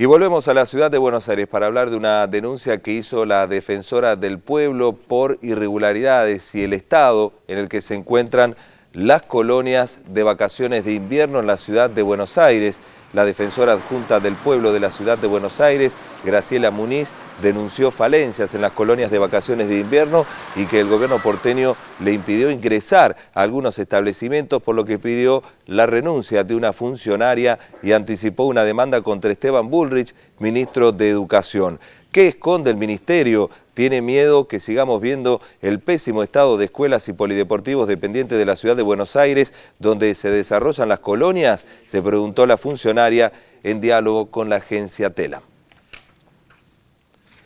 Y volvemos a la ciudad de Buenos Aires para hablar de una denuncia que hizo la defensora del pueblo por irregularidades y el estado en el que se encuentran las colonias de vacaciones de invierno en la ciudad de Buenos Aires. La defensora adjunta del pueblo de la ciudad de Buenos Aires, Graciela Muniz, denunció falencias en las colonias de vacaciones de invierno y que el gobierno porteño le impidió ingresar a algunos establecimientos, por lo que pidió la renuncia de una funcionaria y anticipó una demanda contra Esteban Bullrich, ministro de Educación. ¿Qué esconde el ministerio tiene miedo que sigamos viendo el pésimo estado de escuelas y polideportivos dependientes de la ciudad de Buenos Aires, donde se desarrollan las colonias, se preguntó la funcionaria en diálogo con la agencia Telam.